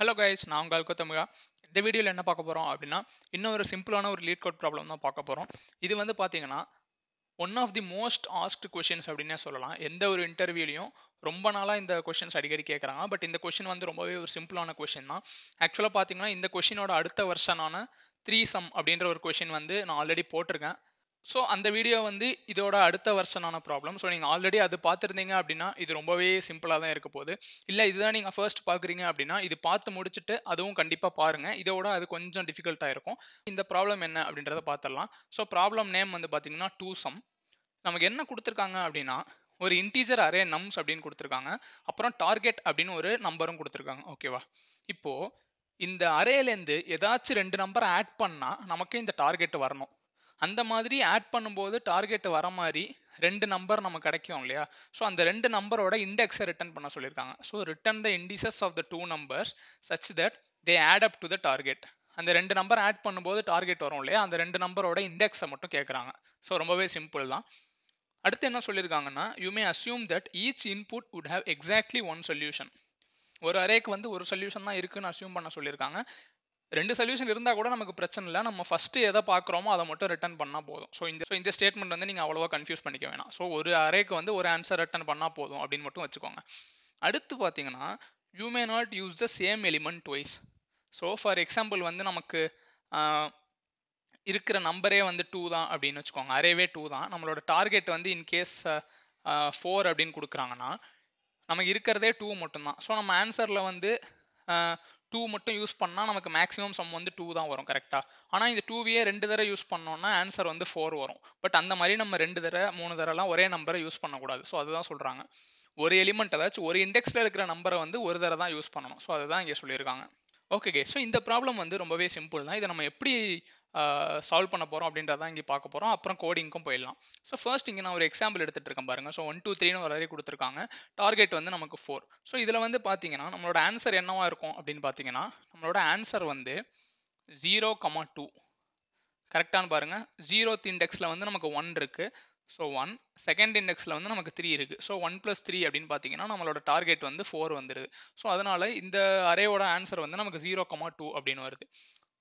hello guys நான் அல்கோ தமிழா இந்த வீடியோவில் என்ன பார்க்க போகிறோம் அப்படின்னா இன்னும் ஒரு சிம்பிளான ஒரு லீட் கோட் ப்ராப்ளம் தான் பார்க்க போகிறோம் இது வந்து பார்த்தீங்கன்னா one of the most asked questions அப்படின்னே சொல்லலாம் எந்த ஒரு இன்டர்வியூலையும் ரொம்ப நாளாக இந்த கொஷின்ஸ் அடிக்கடி கேட்குறாங்க பட் இந்த கொஷின் வந்து ரொம்பவே ஒரு சிம்பிளான கொஷின் தான் ஆக்சுவலாக பார்த்தீங்கன்னா இந்த கொஷினோட அடுத்த வருஷனான த்ரீ சம் அப்படின்ற ஒரு கொஷின் வந்து நான் ஆல்ரெடி போட்டிருக்கேன் ஸோ அந்த வீடியோ வந்து இதோட அடுத்த வருஷனான ப்ராப்ளம் ஸோ நீங்கள் ஆல்ரெடி அது பார்த்துருந்தீங்க அப்படின்னா இது ரொம்பவே சிம்பிளாக தான் இருக்க போகுது இல்லை இதுதான் நீங்கள் ஃபர்ஸ்ட் பார்க்குறீங்க அப்படின்னா இது பார்த்து முடிச்சுட்டு அதுவும் கண்டிப்பாக பாருங்கள் இதோட அது கொஞ்சம் டிஃபிகல்ட்டாக இருக்கும் இந்த ப்ராப்ளம் என்ன அப்படின்றத பார்த்துடலாம் ஸோ ப்ராப்ளம் நேம் வந்து பார்த்தீங்கன்னா டூ சம் நமக்கு என்ன கொடுத்துருக்காங்க அப்படின்னா ஒரு இன்டீஜர் அரே நம்ஸ் அப்படின்னு கொடுத்துருக்காங்க அப்புறம் டார்கெட் அப்படின்னு ஒரு நம்பரும் கொடுத்துருக்காங்க ஓகேவா இப்போது இந்த அரேலேருந்து ஏதாச்சும் ரெண்டு நம்பரை ஆட் பண்ணால் நமக்கு இந்த டார்கெட் வரணும் அந்த மாதிரி ஆட் பண்ணும்போது டார்கெட் வர மாதிரி ரெண்டு நம்பர் நம்ம கிடைக்கும் இல்லையா ஸோ அந்த ரெண்டு நம்பரோட இண்டெக்ஸை ரிட்டர்ன் பண்ண சொல்லியிருக்காங்க so return the indices of the two numbers such that they add up to the target அந்த ரெண்டு நம்பர் ஆட் பண்ணும்போது டார்கெட் வரும் இல்லையா அந்த ரெண்டு நம்பரோட இண்டெக்ஸை மட்டும் கேட்குறாங்க ஸோ ரொம்பவே சிம்பிள் தான் அடுத்து என்ன சொல்லியிருக்காங்கன்னா you may assume that each input would have exactly one solution ஒரு அரேக்கு வந்து ஒரு சொல்யூஷன் தான் இருக்குன்னு அசியூம் பண்ண சொல்லியிருக்காங்க ரெண்டு சொல்யூஷன் இருந்தால் கூட நமக்கு பிரச்சனை இல்லை நம்ம ஃபஸ்ட்டு எதை பார்க்குறோமோ அதை மட்டும் ரிட்டன் பண்ணால் போதும் ஸோ இந்த ஸோ இந்த ஸ்டேட்மெண்ட் வந்து நீங்கள் அவ்வளோவா கன்ஃபியூஸ் பண்ணிக்க வேணாம் ஸோ ஒரு அரேக்கு வந்து ஒரு ஆன்சர் ரிட்டன் பண்ணால் போதும் அப்படின்னு மட்டும் வச்சுக்கோங்க அடுத்து பார்த்தீங்கன்னா you may not use the same element twice so for example வந்து நமக்கு இருக்கிற நம்பரே வந்து டூ தான் அப்படின்னு வச்சுக்கோங்க அரேவே டூ தான் நம்மளோட டார்கெட் வந்து இன்கேஸ் ஃபோர் அப்படின்னு கொடுக்குறாங்கன்னா நமக்கு இருக்கிறதே டூ மட்டும்தான் ஸோ நம்ம ஆன்சரில் வந்து டூ மட்டும் யூஸ் பண்ணால் நமக்கு மேக்ஸிமம் சம் வந்து டூ தான் வரும் கரெக்டாக ஆனால் இந்த டூவையே ரெண்டு தடவை யூஸ் பண்ணோன்னா ஆன்சர் வந்து ஃபோர் வரும் பட் அந்த மாதிரி நம்ம ரெண்டு தடவை மூணு தடவைலாம் ஒரே நம்பரை யூஸ் பண்ணக்கூடாது ஸோ அதுதான் சொல்கிறாங்க ஒரு எலிமெண்ட் ஏதாச்சும் ஒரு இண்டெக்ஸில் இருக்கிற நம்பரை வந்து ஒரு தடவை தான் யூஸ் பண்ணணும் ஸோ அதுதான் இங்கே சொல்லியிருக்காங்க ஓகே கே ஸோ இந்த ப்ராப்ளம் வந்து ரொம்பவே சிம்பிள் தான் இதை நம்ம எப்படி சால்வ் பண்ண போகிறோம் அப்படின்றதான் இங்கே பார்க்க போகிறோம் அப்புறம் கோடிங்க்கும் போயிடலாம் ஸோ ஃபர்ஸ்ட் இங்கே நான் ஒரு எக்ஸாம்பிள் எடுத்துகிட்டு இருக்கேன் பாருங்கள் ஸோ ஒன் டூ த்ரீனு ஒரு வரைய கொடுத்துருக்காங்க டார்கெட் வந்து நமக்கு ஃபோர் ஸோ இதில் வந்து பார்த்தீங்கன்னா நம்மளோட ஆன்சர் என்னவா இருக்கும் அப்படின்னு பார்த்தீங்கன்னா நம்மளோட ஆன்சர் வந்து ஜீரோ கமா டூ கரெக்டானு பாருங்கள் ஜீரோத் இண்டெக்ஸில் வந்து நமக்கு ஒன் இருக்குது ஸோ ஒன் செகண்ட் இண்டெக்ஸில் வந்து நமக்கு த்ரீ இருக்குது ஸோ ஒன் ப்ளஸ் த்ரீ அப்படின்னு பார்த்தீங்கன்னா நம்மளோட டார்கெட் வந்து ஃபோர் வந்துடுது ஸோ அதனால் இந்த அரேவோட ஆன்சர் வந்து நமக்கு ஜீரோ கமா டூ அப்படின்னு வருது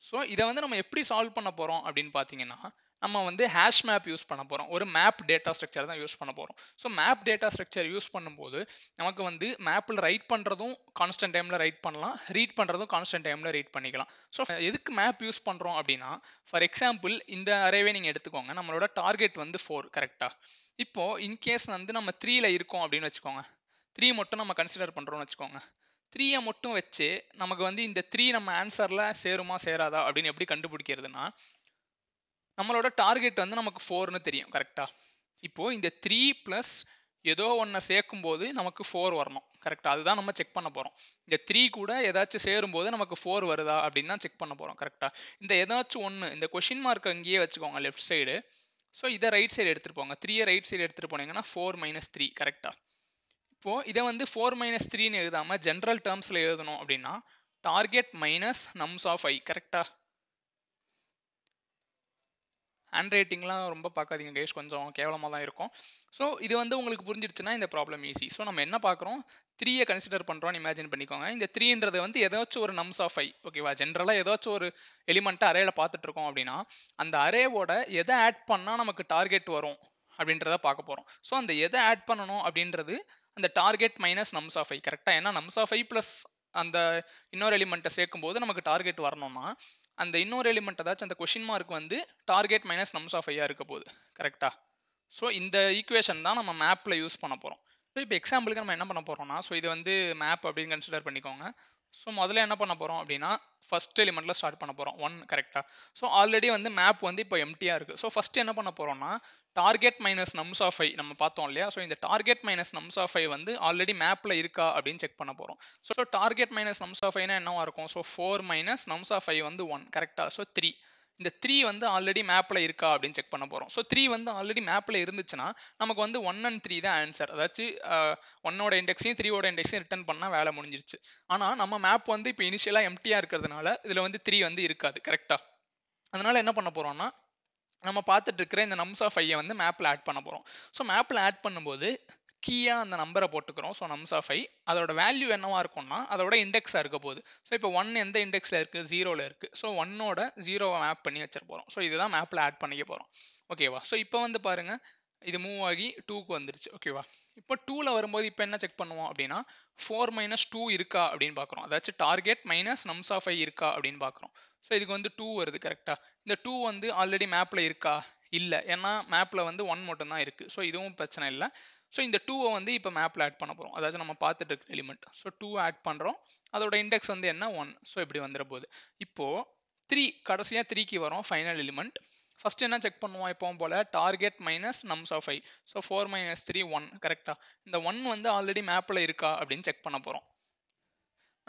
ஸோ இதை வந்து நம்ம எப்படி சால்வ் பண்ண போகிறோம் அப்படின்னு பார்த்தீங்கன்னா நம்ம வந்து ஹேஷ் மேப் யூஸ் பண்ண போகிறோம் ஒரு மேப் டேட்டா ஸ்ட்ரக்சர் தான் யூஸ் பண்ண போகிறோம் so map data structure use பண்ணும்போது நமக்கு வந்து மேப்பில் ரைட் பண்ணுறதும் கான்ஸ்டன்ட் டைமில் ரைட் பண்ணலாம் ரீட் பண்ணுறதும் கான்ஸ்டன்ட் டைமில் ரீட் பண்ணிக்கலாம் ஸோ எதுக்கு மேப் யூஸ் பண்ணுறோம் அப்படின்னா ஃபார் எக்ஸாம்பிள் இந்த அரேவே நீங்கள் எடுத்துக்கோங்க நம்மளோட டார்கெட் வந்து ஃபோர் கரெக்டாக இப்போது இன்கேஸ் வந்து நம்ம த்ரீயில் இருக்கோம் அப்படின்னு வச்சுக்கோங்க த்ரீ மட்டும் நம்ம கன்சிடர் பண்ணுறோம்னு வச்சுக்கோங்க த்ரீயை மட்டும் வச்சு நமக்கு வந்து இந்த த்ரீ நம்ம ஆன்சரில் சேருமா சேராதா அப்படின்னு எப்படி கண்டுபிடிக்கிறதுனா நம்மளோட டார்கெட் வந்து நமக்கு ஃபோர்னு தெரியும் கரெக்டாக இப்போது இந்த த்ரீ ப்ளஸ் ஏதோ ஒன்றை சேர்க்கும் போது நமக்கு ஃபோர் வரணும் கரெக்டாக அதுதான் நம்ம செக் பண்ண போகிறோம் இந்த த்ரீ கூட ஏதாச்சும் சேரும்போது நமக்கு ஃபோர் வருதா அப்படின்னு தான் செக் பண்ண போகிறோம் கரெக்டாக இந்த ஏதாச்சும் ஒன்று இந்த கொஷின் மார்க் அங்கேயே வச்சுக்கோங்க லெஃப்ட் சைடு ஸோ இதை ரைட் சைடு எடுத்துகிட்டு போங்க த்ரீயை ரைட் சைடு எடுத்துகிட்டு போனீங்கன்னா ஃபோர் மைனஸ் த்ரீ கரெக்டாக இப்போது இதை வந்து ஃபோர் மைனஸ் த்ரீன்னு எழுதாமல் ஜென்ரல் டேர்ம்ஸில் எழுதணும் அப்படின்னா target minus nums of I கரெக்டாக ஹேண்ட் ரைட்டிங்லாம் ரொம்ப பார்க்காதீங்க கேஷ் கொஞ்சம் கேவலமாக தான் இருக்கும் ஸோ இது வந்து உங்களுக்கு புரிஞ்சிடுச்சுன்னா இந்த ப்ராப்ளம் ஈஸி ஸோ நம்ம என்ன பார்க்குறோம் த்ரீயை கன்சிடர் பண்ணுறோம்னு இமேஜின் பண்ணிக்கோங்க இந்த த்ரீன்றது வந்து ஏதாச்சும் ஒரு நம்ஸ் ஆஃப் ஐ ஓகேவா ஜென்ரலாக ஏதாச்சும் ஒரு எலிமெண்ட்டை அரேயில் பார்த்துட்டு இருக்கோம் அப்படின்னா அந்த அரேவோட எதை ஆட் பண்ணால் நமக்கு டார்கெட் வரும் அப்படின்றத பார்க்க போகிறோம் ஸோ அந்த எதை ஆட் பண்ணணும் அப்படின்றது அந்த target minus nums of I கரெக்டாக ஏன்னா நம்ஸ் ஆஃப் ஐ ப்ளஸ் அந்த இன்னொரு எலிமெண்ட்டை சேர்க்கும்போது நமக்கு டார்கெட் வரணும்னா அந்த இன்னொரு எலிமெண்ட் ஏதாச்சும் அந்த கொஷின் மார்க் வந்து டார்கெட் மைனஸ் நம்ஸ் ஆஃப் ஐயாக இருக்க போகுது கரெக்டாக ஸோ இந்த ஈக்குவேஷன் தான் நம்ம மேப்பில் யூஸ் பண்ண போகிறோம் ஸோ இப்போ எக்ஸாம்பிளுக்கு நம்ம என்ன பண்ண போகிறோம்னா ஸோ இது வந்து மேப் அப்படின்னு கன்சிடர் பண்ணிக்கோங்க ஸோ முதல்ல என்ன பண்ண போகிறோம் அப்படின்னா ஃபஸ்ட் எலிமெண்ட்ல ஸ்டார்ட் பண்ண போகிறோம் ஒன் கரெக்டாக ஸோ ஆல்ரெடி வந்து மேப் வந்து இப்போ எம்டியாக இருக்குது ஸோ ஃபஸ்ட்டு என்ன பண்ண போகிறோம்னா target minus nums of I நம்ம பார்த்தோம் இல்லையா ஸோ இந்த target minus nums of I வந்து ஆல்ரெடி மேப்பில் இருக்கா அப்படின்னு செக் பண்ண போகிறோம் so target minus nums of ஐனா என்னவாக இருக்கும் so four minus nums of I வந்து ஒன் கரெக்டாக ஸோ த்ரீ இந்த த்ரீ வந்து ஆல்ரெடி மேப்பில் இருக்கா அப்படின்னு செக் பண்ண போகிறோம் ஸோ த்ரீ வந்து ஆல்ரெடி மேப்பில் இருந்துச்சுன்னா நமக்கு வந்து ஒன் அண்ட் த்ரீ தான் ஆன்சர் அதாச்சு ஒன்னோட இண்டெக்ஸையும் த்ரீயோட இண்டெக்ஸையும் ரிட்டர்ன் பண்ணால் வேலை முடிஞ்சிருச்சு ஆனால் நம்ம மேப் வந்து இப்போ இனிஷியலாக எம்டியாக இருக்கிறதுனால இதில் வந்து த்ரீ வந்து இருக்காது கரெக்டாக அதனால் என்ன பண்ண போகிறோம்னா நம்ம பார்த்துட்டு இருக்கிற இந்த நம்ஸ் ஆஃப் ஐயை வந்து மேப்பில் ஆட் பண்ண போகிறோம் ஸோ மேப்பில் ஆட் பண்ணும்போது கீயாக அந்த நம்பரை போட்டுக்கிறோம் ஸோ நம்ஸ் ஆஃப் ஐ அதோட வேல்யூ என்னவாக இருக்கும்னா அதோட இண்டெக்ஸாக இருக்க போகுது ஸோ இப்போ ஒன் எந்த இண்டெக்ஸில் இருக்குது ஜீரோவில் இருக்குது ஸோ ஒன்னோட ஜீரோவை மேப் பண்ணி வச்சிரு போகிறோம் ஸோ இதுதான் மேப்பில் ஆட் பண்ணிக்க போகிறோம் ஓகேவா ஸோ இப்போ வந்து பாருங்கள் இது மூவ் ஆகி டூக்கு வந்துருச்சு ஓகேவா இப்போ டூவில் வரும்போது இப்போ என்ன செக் பண்ணுவோம் அப்படின்னா ஃபோர் மைனஸ் டூ இருக்கா அப்படின்னு பார்க்குறோம் அதாச்சும் target minus nums of I இருக்கா அப்படின்னு பார்க்குறோம் ஸோ இதுக்கு வந்து டூ வருது கரெக்டாக இந்த டூ வந்து ஆல்ரெடி மேப்பில் இருக்கா இல்லை ஏன்னா மேப்பில் வந்து ஒன் மட்டும்தான் இருக்குது ஸோ இதுவும் பிரச்சனை இல்லை ஸோ இந்த டூவை வந்து இப்போ மேப்பில் ஆட் பண்ண போகிறோம் அதாவது நம்ம பார்த்துட்டு இருக்கிற எலிமெண்ட் ஸோ டூ ஆட் பண்ணுறோம் அதோட இண்டெக்ஸ் வந்து என்ன ஒன் ஸோ இப்படி வந்துட போகுது இப்போது த்ரீ கடைசியாக த்ரீக்கு வரும் ஃபைனல் எலிமெண்ட் ஃபஸ்ட் என்ன செக் பண்ணுவோம் எப்போவும் போல் target minus nums of five so four minus three one கரெக்டாக இந்த ஒன் வந்து ஆல்ரெடி மேப்பில் இருக்கா அப்படின்னு செக் பண்ண போகிறோம்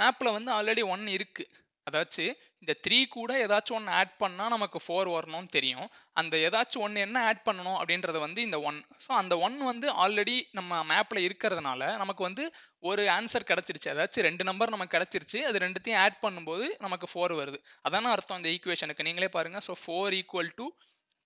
மேப்பில் வந்து ஆல்ரெடி ஒன் இருக்குது அதாச்சு இந்த த்ரீ கூட ஏதாச்சும் ஒன்று ஆட் பண்ணால் நமக்கு ஃபோர் வரணும்னு தெரியும் அந்த ஏதாச்சும் ஒன்று என்ன ஆட் பண்ணணும் அப்படின்றது வந்து இந்த ஒன் ஸோ அந்த ஒன் வந்து ஆல்ரெடி நம்ம மேப்பில் இருக்கிறதுனால நமக்கு வந்து ஒரு ஆன்சர் கிடச்சிருச்சு ஏதாச்சும் ரெண்டு நம்பர் நமக்கு கிடச்சிருச்சு அது ரெண்டுத்தையும் ஆட் பண்ணும்போது நமக்கு ஃபோர் வருது அதான அர்த்தம் அந்த ஈக்குவேஷனுக்கு நீங்களே பாருங்கள் so four equal to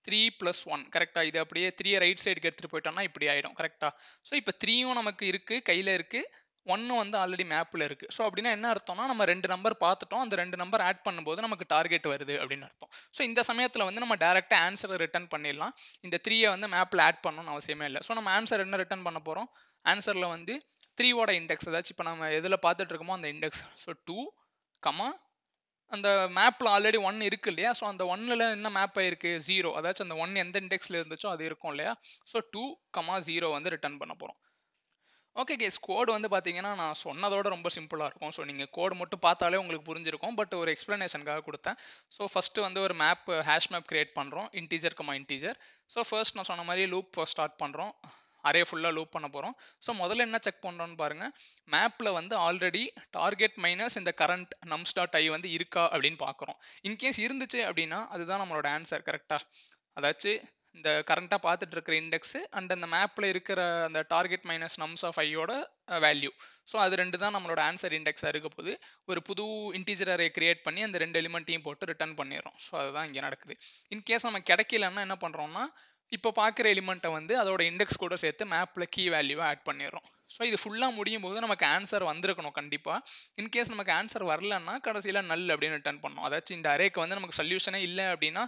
three plus one கரெக்டாக இது அப்படியே த்ரீ ரைட் சைடுக்கு எடுத்துகிட்டு போயிட்டோம்னா இப்படி ஆகிடும் கரெக்டாக ஸோ இப்போ த்ரீயும் நமக்கு இருக்குது கையில் இருக்குது ஒன்று வந்து ஆல்ரெடி மேப்பில் இருக்குது ஸோ அப்படின்னா என்ன அர்த்தம்னா நம்ம ரெண்டு நம்பர் பார்த்துட்டோம் அந்த ரெண்டு நம்பர் ஆட் பண்ணும்போது நமக்கு டார்கெட் வருது அப்படின்னு அர்த்தம் ஸோ இந்த சமயத்தில் வந்து நம்ம டேரெக்டாக ஆன்சரை ரிட்டர்ன் பண்ணிடலாம் இந்த த்ரீயை வந்து மேப்பில் ஆட் பண்ணணும்னு அவசியமே இல்லை ஸோ நம்ம ஆன்சர் என்ன ரிட்டர்ன் பண்ண போகிறோம் ஆன்சரில் வந்து த்ரீவோட இண்டெக்ஸ் ஏதாச்சும் இப்போ நம்ம எதில் பார்த்துட்டு இருக்கோமோ அந்த இண்டெக்ஸ் ஸோ டூ கமா அந்த மேப்பில் ஆல்ரெடி ஒன் இருக்கு இல்லையா ஸோ அந்த ஒன்னில் என்ன மேப் ஆயிருக்கு ஜீரோ அதாச்சும் அந்த ஒன் எந்த இண்டெக்ஸில் இருந்துச்சோ அது இருக்கும் இல்லையா ஸோ டூ கமா ஜீரோ வந்து ரிட்டர்ன் பண்ண போகிறோம் ஓகே கேஸ் கோடு வந்து பார்த்தீங்கன்னா நான் சொன்னதோட ரொம்ப சிம்பிளாக இருக்கும் ஸோ நீங்கள் கோடு மட்டும் பார்த்தாலே உங்களுக்கு புரிஞ்சிருக்கும் பட் ஒரு எக்ஸ்ப்ளனேஷனுக்காக கொடுத்தேன் ஸோ ஃபஸ்ட்டு வந்து ஒரு மேப் ஹேஷ் மேப் கிரியேட் பண்ணுறோம் integer comma integer so first நான் சொன்ன மாதிரி லூப் ஸ்டார்ட் பண்ணுறோம் அரே ஃபுல்லாக லூப் பண்ண போகிறோம் ஸோ முதல்ல என்ன செக் பண்ணுறோன்னு பாருங்கள் மேப்பில் வந்து ஆல்ரெடி டார்கெட் மைனஸ் இந்த கரண்ட் நம்ஸ் டாட் ஐ வந்து இருக்கா அப்படின்னு பார்க்குறோம் இன்கேஸ் இருந்துச்சு அப்படின்னா அதுதான் நம்மளோட ஆன்சர் கரெக்டாக அதாச்சு இந்த கரண்ட்டாக பார்த்துட்டு இருக்கிற இண்டெக்ஸு அண்ட் அந்த மேப்பில் இருக்கிற அந்த டார்கெட் மைனஸ் நம்ஸ் ஆஃப் ஐயோட வேல்யூ ஸோ அது ரெண்டு தான் நம்மளோட ஆன்சர் இண்டெக்ஸாக இருக்க போது ஒரு புது இன்டீஜர் அரே கிரியேட் பண்ணி அந்த ரெண்டு எலிமெண்ட்டையும் போட்டு ரிட்டர்ன் பண்ணிடுறோம் ஸோ அதுதான் இங்கே நடக்குது இன்கேஸ் நம்ம கிடைக்கலன்னா என்ன பண்ணுறோம்னா இப்போ பார்க்குற எலிமெண்ட்டை வந்து அதோட இண்டெக்ஸ் கூட சேர்த்து மேப்பில் கீ வேல்யூவை ஆட் பண்ணிடுறோம் ஸோ இது ஃபுல்லாக முடியும் போது நமக்கு ஆன்சர் வந்திருக்கணும் கண்டிப்பாக இன்கேஸ் நமக்கு ஆன்சர் வரலன்னா கடைசியில் நல் அப்படின்னு ரிட்டர்ன் பண்ணோம் அதாச்சும் இந்த அரேக்கு வந்து நமக்கு சொல்யூஷனே இல்லை அப்படின்னா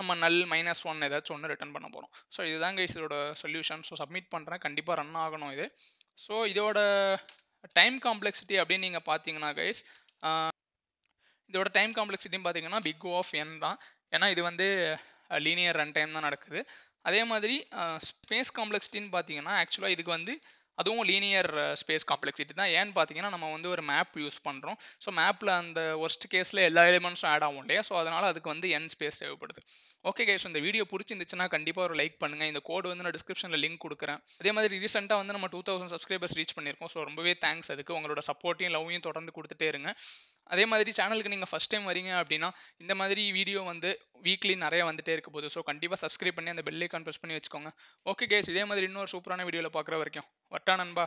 நம்ம நல் மைனஸ் ஒன் ஏதாச்சும் ஒன்று ரிட்டர்ன் பண்ண போகிறோம் ஸோ இதுதான் கைஸ் இதோட சொல்யூஷன் ஸோ சப்மிட் பண்ணுறேன் கண்டிப்பாக ரன் ஆகணும் இது ஸோ இதோட டைம் காம்ப்ளெக்சிட்டி அப்படின்னு நீங்கள் பார்த்தீங்கன்னா கைஸ் இதோட டைம் காம்ப்ளெக்சிட்டின்னு பார்த்தீங்கன்னா பிக் ஓ ஆஃப் என் தான் ஏன்னா இது வந்து லீனியர் ரன் டைம் தான் நடக்குது அதே மாதிரி ஸ்பேஸ் காம்ப்ளெக்சிட்டின்னு பார்த்தீங்கன்னா ஆக்சுவலாக இதுக்கு வந்து அதுவும் லீனியர் ஸ்பேஸ் காம்ப்ளெக்சிட்டி தான் ஏன்னு பார்த்தீங்கன்னா நம்ம வந்து ஒரு மேப் யூஸ் பண்ணுறோம் ஸோ மேப்பில் அந்த ஒர்ஸ்ட் கேஸில் எல்லா எலிமெண்ட்ஸும் ஆட் ஆகும் இல்லையா ஸோ அதனால் அதுக்கு வந்து என் ஸ்பேஸ் தேவைப்படுது ஓகே கேஷ் இந்த வீடியோ பிடிச்சிருந்துச்சுன்னா கண்டிப்பாக ஒரு லைக் பண்ணுங்கள் இந்த கோடு வந்து நான் டிஸ்கிரிப்ஷனில் லிங்க் கொடுக்குறேன் அதே மாதிரி ரீசெண்டாக வந்து நம்ம டூ தௌசண்ட் சப்ஸ்கிரைபர்ஸ் ரீச் பண்ணியிருக்கோம் ஸோ ரொம்பவே தேங்க்ஸ் அதுக்கு உங்களோட சப்போர்ட்டையும் லவ்வையும் தொடர்ந்து கொடுத்துட்டே இருங்க அதே மாதிரி சேனலுக்கு நீங்கள் ஃபஸ்ட் டைம் வரீங்க அப்படின்னா இந்த மாதிரி வீடியோ வந்து வீக்லி நிறைய வந்துட்டே இருக்க போது ஸோ கண்டிப்பாக சப்ஸ்கிரைப் பண்ணி அந்த பெல் ஐக்கான் ப்ரெஸ் பண்ணி வச்சுக்கோங்க ஓகே கேஸ் இதே மாதிரி இன்னொரு சூப்பரான வீடியோவில் பார்க்குற வரைக்கும் வட்டா நண்பா